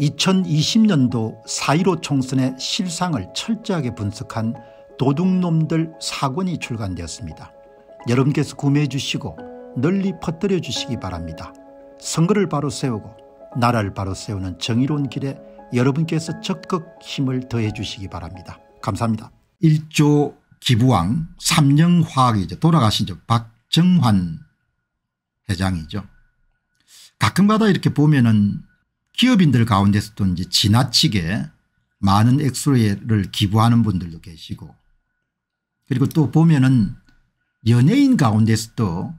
2020년도 4.15 총선의 실상을 철저하게 분석한 도둑놈들 사권이 출간되었습니다. 여러분께서 구매해 주시고 널리 퍼뜨려 주시기 바랍니다. 선거를 바로 세우고 나라를 바로 세우는 정의로운 길에 여러분께서 적극 힘을 더해 주시기 바랍니다. 감사합니다. 1조 기부왕 삼령화학이죠. 돌아가신 적 박정환 회장이죠. 가끔가다 이렇게 보면은 기업인들 가운데서도 이제 지나치게 많은 액수를 기부하는 분들도 계시고 그리고 또 보면은 연예인 가운데서도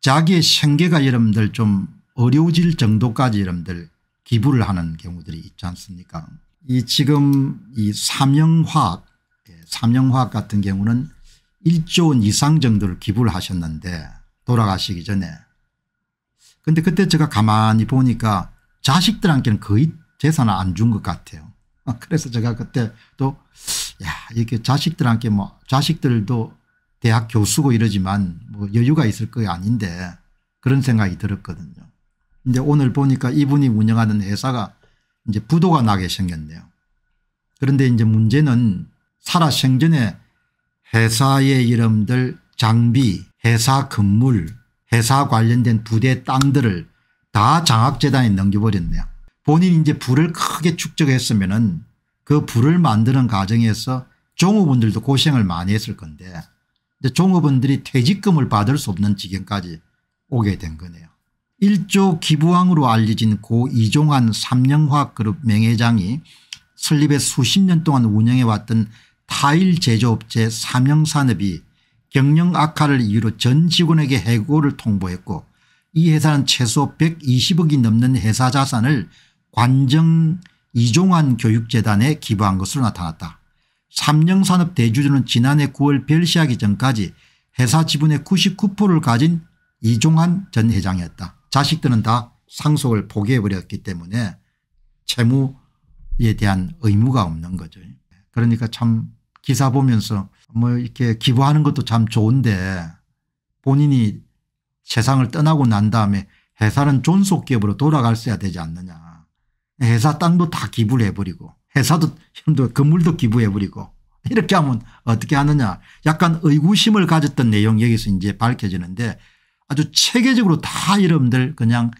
자기의 생계가 여러분들 좀 어려워질 정도까지 여러분들 기부를 하는 경우들이 있지 않습니까 이 지금 이 삼형화학 예, 삼형화학 같은 경우는 1조 원 이상 정도를 기부를 하셨는데 돌아가시기 전에 근데 그때 제가 가만히 보니까 자식들한테는 거의 재산을 안 준 것 같아요. 어, 그래서 제가 그때 또 야, 이렇게 자식들한테 뭐 자식들도 대학 교수고 이러지만 뭐 여유가 있을 거 아닌데 그런 생각이 들었거든요. 근데 오늘 보니까 이분이 운영하는 회사가 이제 부도가 나게 생겼네요. 그런데 이제 문제는 살아 생전에 회사의 이름들 장비 회사 건물 회사 관련된 부대 땅들을 다 장학재단에 넘겨버렸네요. 본인이 이제 부를 크게 축적했으면 은그 부를 만드는 과정에서 종업원들도 고생을 많이 했을 건데 종업원들이 퇴직금을 받을 수 없는 지경까지 오게 된 거네요. 1조 기부왕으로 알려진 고 이종환 삼영화그룹 명예장이 설립에 수십 년 동안 운영해왔던 타일 제조업체 삼영산업이 경영 악화를 이유로 전 직원에게 해고를 통보했고 이 회사는 최소 120억이 넘는 회사 자산을 관정 이종환 교육재단에 기부한 것으로 나타났다. 삼령산업 대주주는 지난해 9월 별시하기 전까지 회사 지분의 99%를 가진 이종환 전 회장이었다. 자식들은 다 상속을 포기해버렸기 때문에 채무에 대한 의무가 없는 거죠. 그러니까 참 기사 보면서 뭐 이렇게 기부하는 것도 참 좋은데 본인이 세상을 떠나고 난 다음에 회사는 존속기업으로 돌아갔어야 되지 않느냐. 회사 땅도 다 기부를 해버리고 회사도 현도 건물도 기부해버리고 이렇게 하면 어떻게 하느냐 약간 의구심을 가졌던 내용 여기서 이제 밝혀지는데 아주 체계적으로 다 여러분들 그냥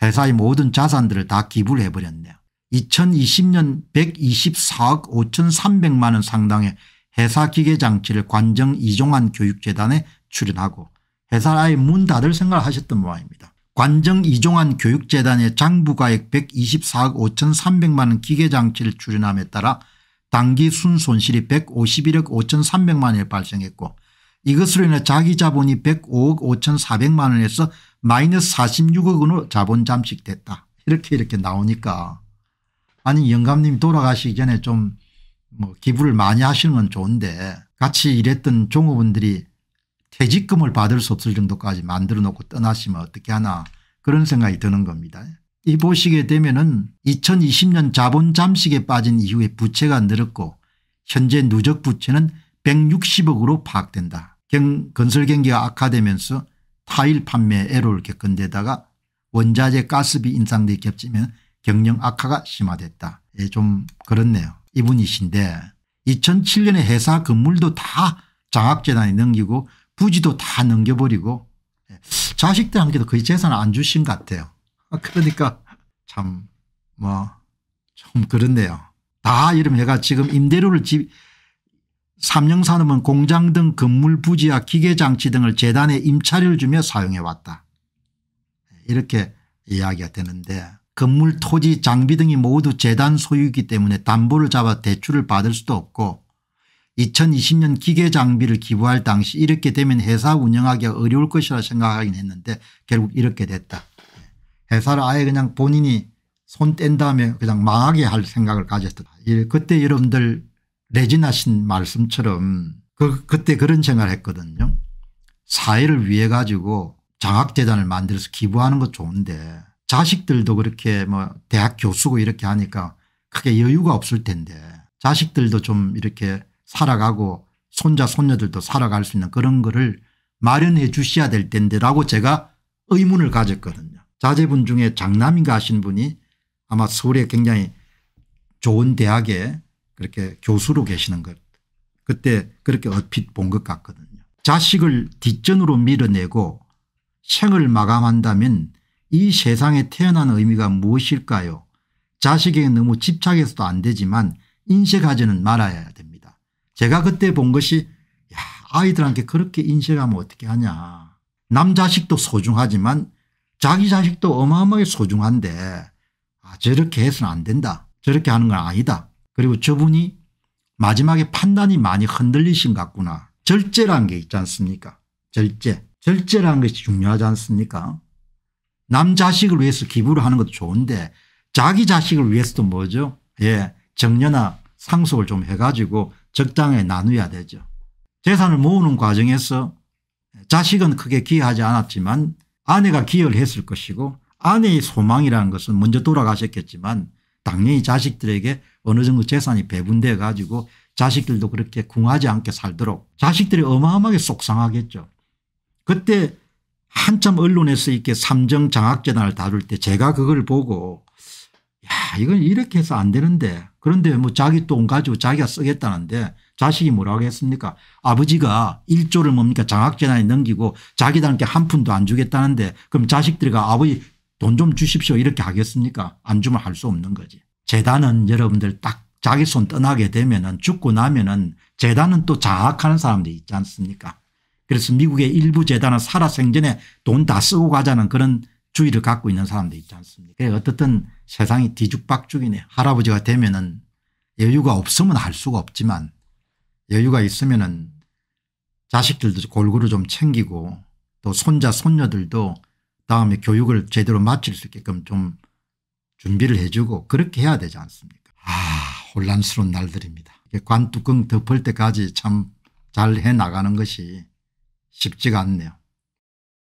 회사의 모든 자산들을 다 기부를 해버렸네요. 2020년 124억 5300만 원 상당의 회사 기계 장치를 관정 이종환 교육재단에 출연하고 회사의 문 닫을 생각하셨던 을 모양입니다. 관정 이종환 교육재단의 장부가액 124억 5,300만 원 기계장치를 출연함에 따라 단기 순손실이 151억 5,300만 원에 발생했고 이것으로 인해 자기 자본이 105억 5,400만 원에서 마이너스 46억 원으로 자본 잠식됐다. 이렇게 이렇게 나오니까 아니 영감님 돌아가시기 전에 좀뭐 기부를 많이 하시는 건 좋은데 같이 일했던 종업원들이 퇴직금을 받을 수 없을 정도까지 만들어 놓고 떠나시면 어떻게 하나 그런 생각이 드는 겁니다. 이 보시게 되면 은 2020년 자본 잠식에 빠진 이후에 부채가 늘었고 현재 누적 부채는 160억으로 파악된다. 경, 건설 경기가 악화되면서 타일 판매 애로를 겪은 데다가 원자재 가스비 인상이 겹치면 경영 악화가 심화됐다. 예, 좀 그렇네요. 이분이신데 2007년에 회사 건물도 다 장학재단이 넘기고 부지도 다 넘겨버리고 예, 자식들한테도 거의 재산을 안 주신 것 같아요. 그러니까 참 뭐 좀 그렇네요. 다 이러면 얘가 지금 임대료를 집 삼영산업은 공장 등 건물 부지와 기계장치 등을 재단에 임차료를 주며 사용해왔다. 예, 이렇게 이야기가 되는데 건물 토지 장비 등이 모두 재단 소유이기 때문에 담보를 잡아 대출을 받을 수도 없고 2020년 기계 장비를 기부할 당시 이렇게 되면 회사 운영하기가 어려울 것이라 생각하긴 했는데 결국 이렇게 됐다. 회사를 아예 그냥 본인이 손 뗀 다음에 그냥 망하게 할 생각을 가졌다. 그때 여러분들 레진하신 말씀처럼 그, 그때 그런 생각을 했거든요. 사회를 위해 가지고 장학재단을 만들어서 기부하는 것 좋은데 자식들도 그렇게 뭐 대학 교수고 이렇게 하니까 크게 여유가 없을 텐데 자식들도 좀 이렇게 살아가고 손자 손녀들도 살아갈 수 있는 그런 거를 마련해 주셔야 될 텐데 라고 제가 의문을 가졌거든요. 자제분 중에 장남인가 하신 분이 아마 서울에 굉장히 좋은 대학에 그렇게 교수로 계시는 것 그때 그렇게 얼핏 본 것 같거든요. 자식을 뒷전으로 밀어내고 생을 마감한다면 이 세상에 태어난 의미가 무엇일까요 자식에게 너무 집착해서도 안 되지만 인색하지는 말아야 됩니다. 제가 그때 본 것이 야, 아이들한테 그렇게 인식하면 어떻게 하냐. 남 자식도 소중하지만 자기 자식도 어마어마하게 소중한데 아, 저렇게 해서는 안 된다. 저렇게 하는 건 아니다. 그리고 저분이 마지막에 판단이 많이 흔들리신 것 같구나. 절제란 게 있지 않습니까 절제. 절제라는 것이 중요하지 않습니까 남 자식을 위해서 기부를 하는 것도 좋은데 자기 자식을 위해서도 뭐죠 예 정려나 상속을 좀 해가지고 적당히 나누어야 되죠. 재산을 모으는 과정에서 자식은 크게 기여하지 않았지만 아내가 기여를 했을 것이고 아내의 소망이라는 것은 먼저 돌아가셨겠지만 당연히 자식들에게 어느 정도 재산이 배분돼 가지고 자식들도 그렇게 궁하지 않게 살도록 자식들이 어마어마하게 속상하겠죠. 그때 한참 언론에서 이렇게 삼정 장학재단을 다룰 때 제가 그걸 보고 야 이건 이렇게 해서 안 되는데 그런데 뭐 자기 돈 가지고 자기가 쓰겠다는데 자식이 뭐라고 했습니까 아버지가 1조를 뭡니까 장학재단에 넘기고 자기 들한테한 푼도 안 주겠다는데 그럼 자식들과 아버지 돈 좀 주십시오 이렇게 하겠습니까 안 주면 할 수 없는 거지. 재단은 여러분들 딱 자기 손 떠나게 되면은 죽고 나면은 재단은 또 장악하는 사람들이 있지 않습니까 그래서 미국의 일부 재단은 살아생전에 돈 다 쓰고 가자는 그런 주의를 갖고 있는 사람도 있지 않습니까 어떻든 세상이 뒤죽박죽이네 할아버지가 되면 은 여유가 없으면 할 수가 없지만 여유가 있으면 은 자식들도 골고루 좀 챙기고 또 손자 손녀들도 다음에 교육을 제대로 마칠 수 있게끔 좀 준비를 해주고 그렇게 해야 되지 않습니까 아 혼란스러운 날들입니다. 관뚜껑 덮을 때까지 참 잘 해나가는 것이 쉽지가 않네요.